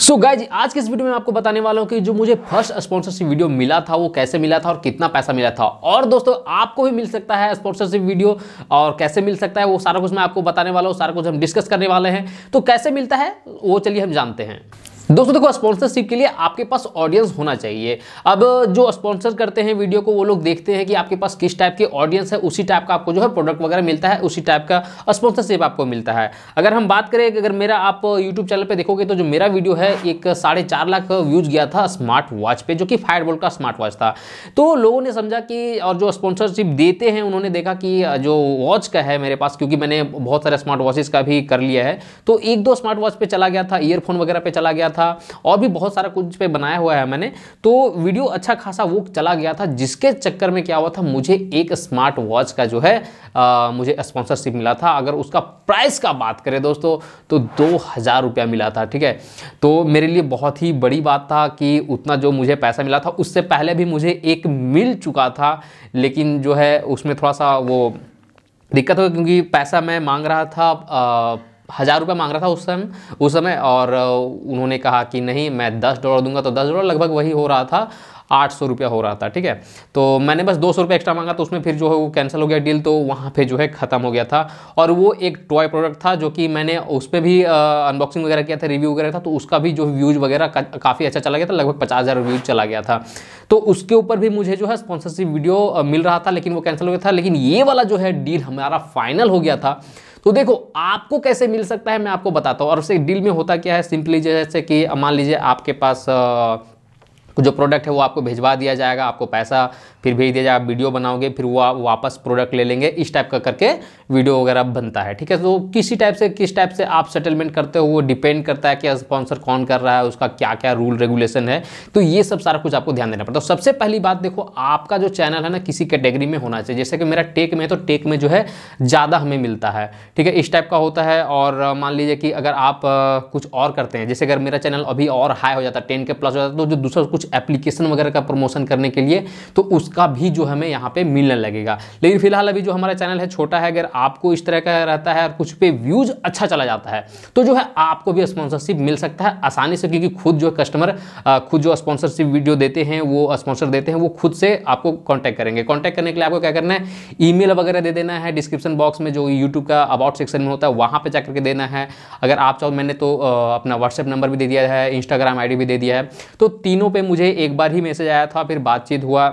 सो so guys आज के इस वीडियो में आपको बताने वाला हूँ कि जो मुझे फर्स्ट स्पॉन्सरशिप वीडियो मिला था वो कैसे मिला था और कितना पैसा मिला था और दोस्तों आपको भी मिल सकता है स्पॉन्सरशिप वीडियो और कैसे मिल सकता है वो सारा कुछ मैं आपको बताने वाला हूँ सारा कुछ हम डिस्कस करने वाले हैं तो कैसे मिलता है वो चलिए हम जानते हैं दोस्तों देखो स्पॉन्सरशिप के लिए आपके पास ऑडियंस होना चाहिए अब जो स्पॉन्सर करते हैं वीडियो को वो लोग देखते हैं कि आपके पास किस टाइप के ऑडियंस है उसी टाइप का आपको जो है प्रोडक्ट वगैरह मिलता है उसी टाइप का स्पॉन्सरशिप आपको मिलता है अगर हम बात करें अगर मेरा आप यूट्यूब चैनल पर देखोगे तो जो मेरा वीडियो है एक साढ़े चार लाख व्यूज गया था स्मार्ट वॉच पर जो कि फायर का स्मार्ट वॉच था तो लोगों ने समझा कि और जो स्पॉन्सरशिप देते हैं उन्होंने देखा कि जो वॉच का है मेरे पास क्योंकि मैंने बहुत सारे स्मार्ट वॉचेज़ का भी कर लिया है तो एक दो स्मार्ट वॉच पर चला गया था ईयरफोन वगैरह पर चला गया था और भी बहुत सारा कुछ पे बनाया हुआ है मैंने तो वीडियो अच्छा खासा वो चला गया था जिसके चक्कर में क्या हुआ था मुझे एक स्मार्ट वॉच का जो है आ, मुझे स्पॉन्सरशिप मिला था अगर उसका प्राइस का बात करें दोस्तों तो दो हज़ार रुपया मिला था ठीक है तो मेरे लिए बहुत ही बड़ी बात था कि उतना जो मुझे पैसा मिला था उससे पहले भी मुझे एक मिल चुका था लेकिन जो है उसमें थोड़ा सा वो दिक्कत हो क्योंकि पैसा मैं मांग रहा था आ, हज़ार रुपये मांग रहा था उस समय उस समय और उन्होंने कहा कि नहीं मैं दस डॉलर दूंगा तो दस डॉलर लगभग वही हो रहा था आठ सौ रुपया हो रहा था ठीक है तो मैंने बस दो सौ रुपये एक्स्ट्रा मांगा तो उसमें फिर जो है वो कैंसिल हो गया डील तो वहाँ पे जो है ख़त्म हो गया था और वो एक टॉय प्रोडक्ट था जो कि मैंने उस पर भी अनबॉक्सिंग वगैरह किया था रिव्यू वगैरह था तो उसका भी जो व्यूज़ वगैरह का, काफ़ी अच्छा चला गया था लगभग पचास हज़ार व्यूज़ चला गया था तो उसके ऊपर भी मुझे जो है स्पॉन्सरशिप वीडियो मिल रहा था लेकिन वो कैंसिल हो गया था लेकिन ये वाला जो है डील हमारा फाइनल हो गया था तो देखो आपको कैसे मिल सकता है मैं आपको बताता हूँ और उससे डील में होता क्या है सिंपली जैसे कि मान लीजिए आपके पास जो प्रोडक्ट है वो आपको भिजवा दिया जाएगा आपको पैसा फिर भेज दिया जाए आप वीडियो बनाओगे फिर वो आप वापस प्रोडक्ट ले लेंगे इस टाइप का करके वीडियो वगैरह बनता है ठीक है तो किसी टाइप से किस टाइप से आप सेटलमेंट करते हो वो डिपेंड करता है कि स्पॉन्सर कौन कर रहा है उसका क्या क्या रूल रेगुलेशन है तो ये सब सारा कुछ आपको ध्यान देना पड़ता है तो सबसे पहली बात देखो आपका जो चैनल है ना किसी कैटेगरी में होना चाहिए जैसे कि मेरा टेक में तो टेक में जो है ज़्यादा हमें मिलता है ठीक है इस टाइप का होता है और मान लीजिए कि अगर आप कुछ और करते हैं जैसे अगर मेरा चैनल अभी और हाई हो जाता है टेन के प्लस हो जाता तो जो दूसरा कुछ एप्लीकेशन वगैरह का प्रमोशन करने के लिए तो उस का भी जो हमें यहाँ पे मिलने लगेगा लेकिन फिलहाल अभी जो हमारा चैनल है छोटा है अगर आपको इस तरह का रहता है और कुछ पे व्यूज अच्छा चला जाता है तो जो है आपको भी स्पॉन्सरशिप मिल सकता है आसानी से क्योंकि खुद जो कस्टमर खुद जो स्पॉन्सरशिप वीडियो देते हैं वो स्पॉन्सर देते हैं वो खुद से आपको कॉन्टैक्ट करेंगे कॉन्टैक्ट करने के लिए आपको क्या करना है ई वगैरह दे देना है डिस्क्रिप्शन बॉक्स में जो यूट्यूब का अबाउट सेक्शन में होता है वहाँ पर जाकर के देना है अगर आप चाहो मैंने तो अपना व्हाट्सएप नंबर भी दे दिया है इंस्टाग्राम आई भी दे दिया है तो तीनों पर मुझे एक बार ही मैसेज आया था फिर बातचीत हुआ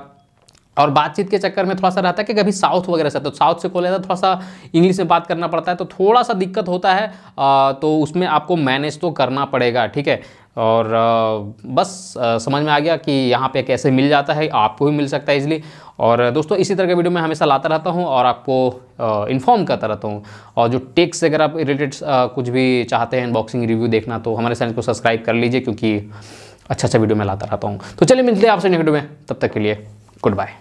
और बातचीत के चक्कर में थोड़ा सा रहता है कि कभी साउथ वगैरह से तो साउथ से आता तो जाता थोड़ा सा इंग्लिश में बात करना पड़ता है तो थोड़ा सा दिक्कत होता है आ, तो उसमें आपको मैनेज तो करना पड़ेगा ठीक है और बस समझ में आ गया कि यहाँ पे कैसे मिल जाता है आपको भी मिल सकता है इजली और दोस्तों इसी तरह के वीडियो मैं हमेशा लाता रहता हूँ और आपको इन्फॉर्म करता रहता हूँ और जो टेक्स अगर आप रिलेटेड कुछ भी चाहते हैं अनबॉक्सिंग रिव्यू देखना तो हमारे चैनल को सब्सक्राइब कर लीजिए क्योंकि अच्छा अच्छा वीडियो मैं लाता रहता हूँ तो चलिए मिलते हैं आपसे नेक्स्ट वीडियो में तब तक के लिए गुड बाय